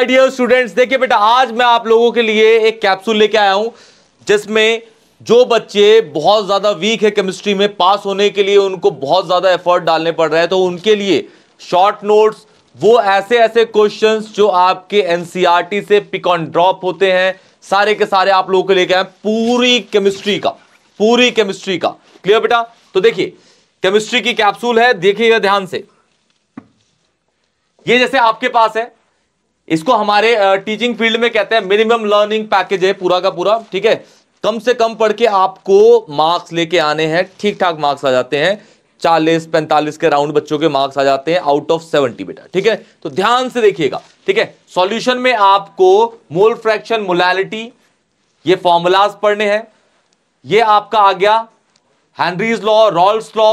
my dear students देखिए बेटा आज मैं आप लोगों के लिए एक कैप्सूल लेके आया हूं जिसमें जो बच्चे बहुत ज़्यादा वीक है केमिस्ट्री में पास होने के लिए उनको बहुत ज़्यादा एफर्ट डालने पड़ रहे हैं तो उनके लिए शॉर्ट नोट्स वो ऐसे ऐसे क्वेश्चंस जो आपके एनसीईआरटी e से पिक ऑन ड्रॉप होते हैं सारे के सारे आप लोगों को लेके आए पूरी केमिस्ट्री का पूरी केमिस्ट्री का क्लियर बेटा तो देखिए केमिस्ट्री की कैप्सूल है देखिएगा ध्यान से ये जैसे आपके पास है इसको हमारे टीचिंग फील्ड में कहते हैं मिनिमम लर्निंग पैकेज है पूरा का पूरा ठीक है कम से कम पढ़ के आपको मार्क्स लेके आने हैं ठीक ठाक मार्क्स आ जाते हैं चालीस पैंतालीस के राउंड बच्चों के मार्क्स आ जाते हैं आउट ऑफ सेवेंटी बेटा ठीक है तो ध्यान से देखिएगा ठीक है सॉल्यूशन में आपको मोल फ्रैक्शन मोलैलिटी ये फॉर्मूलाज पढ़ने हैं ये आपका आ गया Henry's law Raoult's law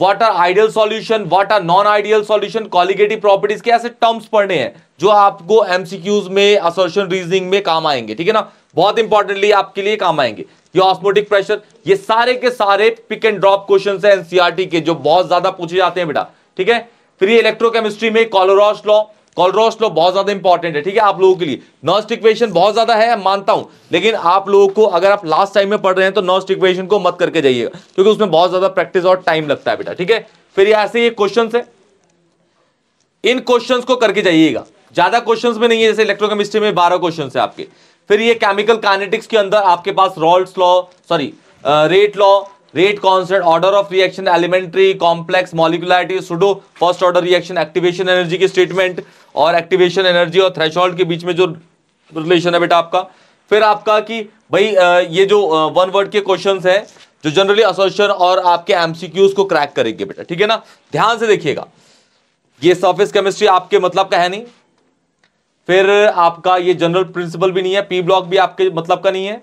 what are ideal solution what are non ideal solution colligative properties के ऐसे टर्म्स पढ़ने हैं जो आपको एमसीक्यूज में असोशन रीजनिंग में काम आएंगे ठीक है ना बहुत इंपॉर्टेंटली आपके लिए काम आएंगे ये ऑस्मोटिक प्रेशर ये सारे के सारे पिक एंड ड्रॉप क्वेश्चन है एनसीआरटी के जो बहुत ज्यादा पूछे जाते हैं बेटा ठीक है फिर ये इलेक्ट्रोकेमिस्ट्री में कॉलोरॉस लॉ कॉलरॉस लो बहुत ज्यादा इंपॉर्टेंट है ठीक है आप लोगों के लिए नर्स्ट इक्वेशन बहुत ज्यादा है मानता हूं लेकिन आप लोगों को अगर आप लास्ट टाइम में पढ़ रहे हैं तो नर्स्ट इक्वेशन को मत करके जाइएगा क्योंकि उसमें बहुत ज्यादा प्रैक्टिस और टाइम लगता है बेटा ठीक है फिर ऐसे ये क्वेश्चन है इन क्वेश्चन को करके जाइएगा ज्यादा क्वेश्चन में नहीं है जैसे इलेक्ट्रोकेमिस्ट्री में बारह क्वेश्चन है आपके फिर ये केमिकल कानेटिक्स के अंदर आपके पास Raoult's law sorry rate law rate constant order of reaction elementary complex molecularity pseudo first order reaction activation energy की स्टेटमेंट और एक्टिवेशन एनर्जी और थ्रेश के बीच में जो रिलेशन है बेटा आपका फिर आपका कि भाई ये जो वन वर्ड के क्वेश्चन है जो जनरली असोशन और आपके एमसीक्यूज को क्रैक करेंगे बेटा ठीक है ना ध्यान से देखिएगा ये सर्फेस केमिस्ट्री आपके मतलब का है नहीं फिर आपका ये जनरल प्रिंसिपल भी नहीं है पी ब्लॉक भी आपके मतलब का नहीं है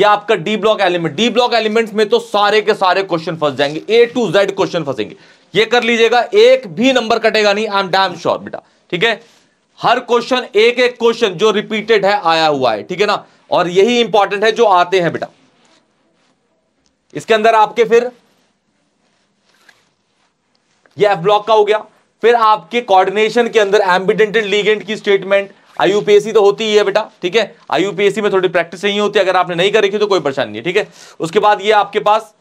या आपका d block element d block elements में तो सारे के सारे क्वेश्चन फंस जाएंगे ए टू जेड क्वेश्चन फंसेंगे ये कर लीजिएगा एक भी नंबर कटेगा नहीं आई एम डैम श्योर बेटा ठीक है हर क्वेश्चन एक एक क्वेश्चन जो रिपीटेड है आया हुआ है ठीक है ना और यही इंपॉर्टेंट है जो आते हैं बेटा इसके अंदर आपके फिर ये एफ ब्लॉक का हो गया फिर आपके कोऑर्डिनेशन के अंदर एम्बिडेंटेड लीगेंट की स्टेटमेंट आईयूपीएससी तो होती ही है बेटा ठीक है आईयूपीएससी में थोड़ी प्रैक्टिस नहीं होती अगर आपने नहीं कर रखी तो कोई परेशानी नहीं है ठीक है उसके बाद ये आपके पास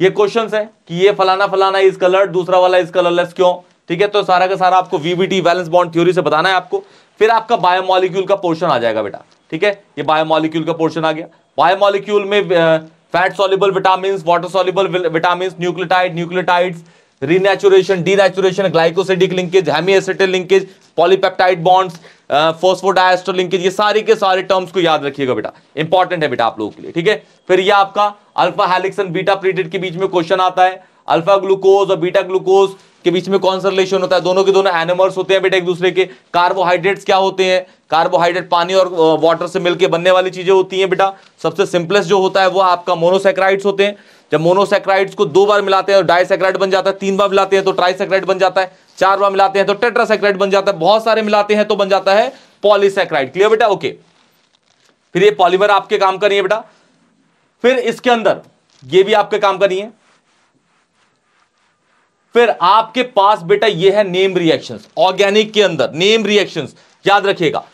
ये क्वेश्चन है कि ये फलाना फलाना इस कलर दूसरा वाला इस कलरलेस क्यों ठीक है तो सारा का सारा आपको वीबीटी बैलेंस बॉन्ड थ्योरी से बताना है आपको फिर आपका बायोमोलिक्यूल का पोर्शन आ जाएगा बेटा ठीक है ये बायोमोलिक्यूल का पोर्शन आ गया बायोमोलिक्यूल में fat soluble vitamin water soluble vitamin nucleotide nucleotides renaturation denaturation glycosidic linkage hemi acetal linkage polypeptide bonds phosphodiester linkage ये सारे के सारे टर्म्स को याद रखिएगा बेटा इंपॉर्टेंट है बेटा आप लोगों के लिए ठीक है फिर ये आपका alpha helix and beta pleated के बीच में क्वेश्चन आता है अल्फा ग्लूकोज और बीटा ग्लूकोज के बीच में कौन सा रिलेशन होता है दोनों के दोनों एनिमल्स होते हैं बेटा एक दूसरे के कार्बोहाइड्रेट्स क्या होते हैं कार्बोहाइड्रेट पानी और वाटर से मिलकर बनने वाली चीजें होती हैं बेटा सबसे सिंपलेस्ट जो होता है वो आपका मोनोसेक्राइड्स होते हैं जब मोनोसेक्राइड्स को दो बार मिलाते हैं और डाइसेक्राइड बन जाता है तीन बार मिलाते हैं तो ट्राइसेक्राइड बन जाता है चार बार मिलाते हैं तो टेट्रासेक्राइड बन जाता है बहुत सारे मिलाते हैं तो बन जाता है पॉलीसेक्राइड क्लियर बेटा ओके फिर ये पॉलीमर आपके काम करिए बेटा फिर इसके अंदर ये भी आपके काम करिए फिर आपके पास बेटा ये है नेम रिएक्शन ऑर्गेनिक के अंदर नेम रिएक्शन याद रखिएगा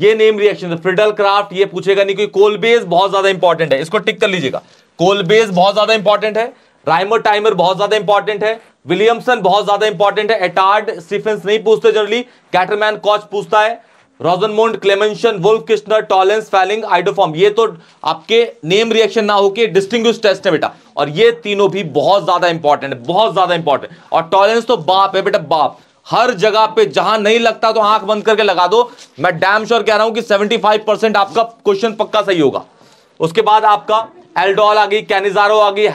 ये नेम रिएक्शन फ्रिडल क्राफ्ट ये पूछेगा नहीं क्योंकि कोलबेज बहुत ज्यादा इंपॉर्टेंट है इसको टिक कर लीजिएगा कोलबेज बहुत ज्यादा इंपॉर्टेंट है राइमर टाइमर बहुत ज्यादा इंपॉर्टेंट है विलियमसन बहुत ज्यादा इंपॉर्टेंट है एटार्ड स्टीफेंस नहीं पूछते जनरली कैटरमैन कॉच पूछता है Rosenmund Clemmensen Wolff Kishner Tollens Fehling iodoform ये तो आपके नेम रिएक्शन ना होके डिस्टिंग टेस्ट है बेटा और ये तीनों भी बहुत ज्यादा इंपॉर्टेंट है बहुत ज्यादा इंपॉर्टेंट और टॉलेंस तो बाप है बेटा बाप हर जगह पे जहां नहीं लगता तो आंख बंद करके लगा दो मैं डैम श्योर कह रहा हूं कि 75 परसेंट आपका क्वेश्चन पक्का सही होगा उसके बाद आपका एल्डोल आ गई कैनिजारो आ गई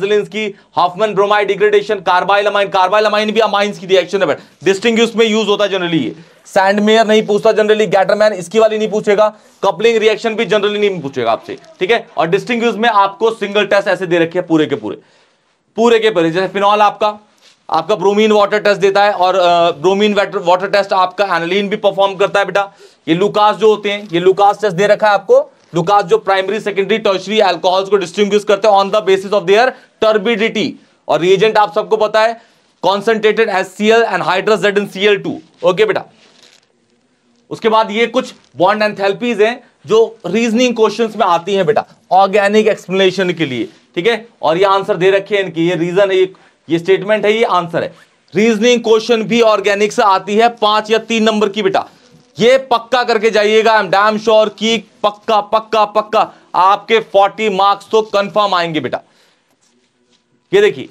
जिलिंस की हॉफमन ब्रोमाइड डिग्रेडेशन कार्बाइल अमाइन कार्बाइल अमाइन भी अमाइंस की रिएक्शन है बट डिस्टिंग में यूज होता है जनरली ये सैंडमेयर नहीं पूछता जनरली गैटरमैन इसकी वाली नहीं पूछेगा कपलिंग रिएक्शन भी जनरली नहीं पूछेगा आपसे ठीक है और डिस्टिंग में आपको सिंगल टेस्ट ऐसे दे रखे हैं पूरे के पूरे पूरे के पूरे जैसे फिनॉल आपका आपका ब्रोमीन वाटर टेस्ट देता है और ब्रोमीन वाटर टेस्ट आपका एनलिन भी परफॉर्म करता है बेटा ये लुकास जो होते हैं ये लुकास टेस्ट दे रखा है आपको लुकास जो प्राइमरी सेकेंडरी टर्शरी एल्कोहल्स को डिस्टिंग करते हैं on the basis of their turbidity और रिएजेंट आप सबको पता है concentrated S C L and hydrous in C L two okay बेटा उसके बाद ये कुछ बॉन्ड एंथेल्पीज हैं जो रीजनिंग क्वेश्चंस में आती हैं बेटा ऑर्गेनिक एक्सप्लेनेशन के लिए ठीक है और ये आंसर दे रखे हैं इनकी ये रीजन है ये ये स्टेटमेंट है ये आंसर है रीजनिंग क्वेश्चन भी ऑर्गेनिक से आती है पांच या तीन नंबर की बेटा ये पक्का करके जाइएगा आई एम डैम श्योर की पक्का पक्का पक्का आपके 40 मार्क्स तो कंफर्म आएंगे बेटा ये देखिए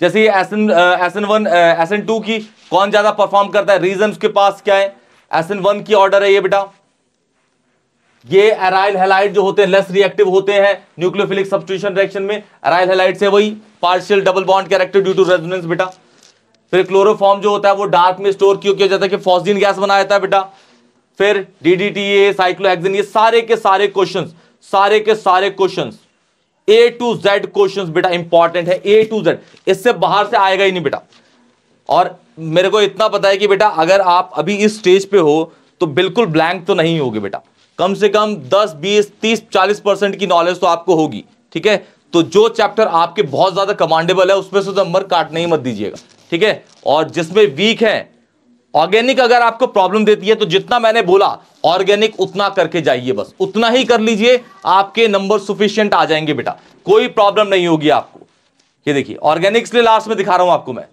जैसे S N S N one S N two की कौन ज्यादा परफॉर्म करता है रीजन के पास क्या है एस एन वन की ऑर्डर है ये बेटा ये एराइल हेलाइट जो होते हैं लेस रिएक्टिव होते हैं न्यूक्लियोफिलिक सब्सिट्यूशन रिएक्शन में एराइल हेलाइट से वही partial double bond character due to resonance बेटा फिर क्लोरोफॉर्म जो होता है वो डार्क में स्टोर क्यों किया जाता है कि फॉसिन गैस बनाया जाता है बेटा फिर डीडीटीए साइक्लोहेक्सिन ये सारे के सारे क्वेश्चन सारे के सारे question A to Z question बेटा इंपॉर्टेंट है ए टू जेड इससे बाहर से आएगा ही नहीं बेटा और मेरे को इतना पता है कि बेटा अगर आप अभी इस स्टेज पे हो तो बिल्कुल ब्लैंक तो नहीं होगी बेटा कम से कम 10, 20, 30, 40 परसेंट की नॉलेज तो आपको होगी ठीक है तो जो चैप्टर आपके बहुत ज़्यादा कमांडेबल है उसमें से नंबर तो काटने ही मत दीजिएगा ठीक है और जिसमें वीक है ऑर्गेनिक अगर आपको प्रॉब्लम देती है तो जितना मैंने बोला ऑर्गेनिक उतना करके जाइए बस उतना ही कर लीजिए आपके नंबर सुफिशियंट आ जाएंगे बेटा कोई प्रॉब्लम नहीं होगी आपको ये देखिए ऑर्गेनिक लास्ट में दिखा रहा हूं आपको मैं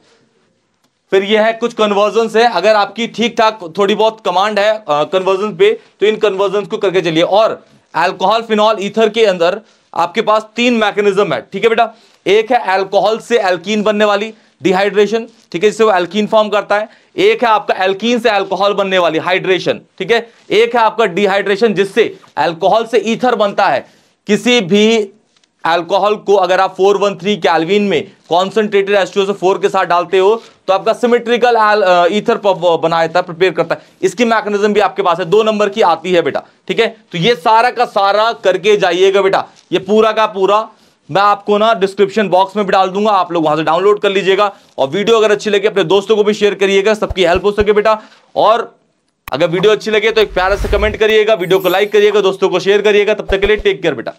फिर ये है कुछ कन्वर्जन है अगर आपकी ठीक ठाक थोड़ी बहुत कमांड है कन्वर्जन पे तो इन कन्वर्जन को करके चलिए और एल्कोहल फिनॉल ईथर के अंदर आपके पास तीन मैकेनिज्म है ठीक है बेटा एक है एल्कोहल से एल्कीन बनने वाली डिहाइड्रेशन ठीक है जिससे वो एल्कीन फॉर्म करता है एक है आपका एल्कीन से अल्कोहल बनने वाली हाइड्रेशन ठीक है एक है आपका डिहाइड्रेशन जिससे अल्कोहल से ईथर बनता है किसी भी अल्कोहल को अगर आप 413 कैलविन में कॉन्सेंट्रेटेड एस फोर के साथ डालते हो तो आपका सिमेट्रिकल ईथर बनाता है प्रिपेयर करता है इसकी मैकेनिज्म भी आपके पास है दो नंबर की आती है बेटा ठीक है तो ये सारा का सारा करके जाइएगा बेटा ये पूरा का पूरा मैं आपको ना डिस्क्रिप्शन बॉक्स में भी डाल दूंगा आप लोग वहां से डाउनलोड कर लीजिएगा और वीडियो अगर अच्छी लगे अपने दोस्तों को भी शेयर करिएगा सबकी हेल्प हो सके बेटा और अगर वीडियो अच्छी लगे तो एक प्यारा से कमेंट करिएगा वीडियो को लाइक करिएगा दोस्तों को शेयर करिएगा तब तक के लिए टेक केयर बेटा